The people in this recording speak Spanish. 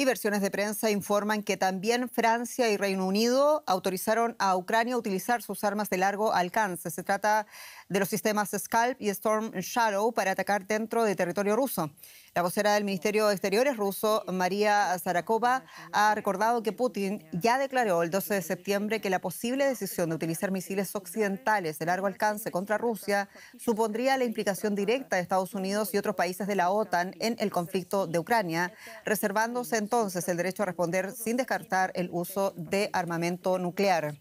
Y versiones de prensa informan que también Francia y Reino Unido autorizaron a Ucrania a utilizar sus armas de largo alcance. Se trata de los sistemas Scalp y Storm Shadow para atacar dentro de territorio ruso. La vocera del Ministerio de Exteriores ruso, María Zarakova, ha recordado que Putin ya declaró el 12 de septiembre que la posible decisión de utilizar misiles occidentales de largo alcance contra Rusia supondría la implicación directa de Estados Unidos y otros países de la OTAN en el conflicto de Ucrania, reservándose en entonces el derecho a responder sin descartar el uso de armamento nuclear.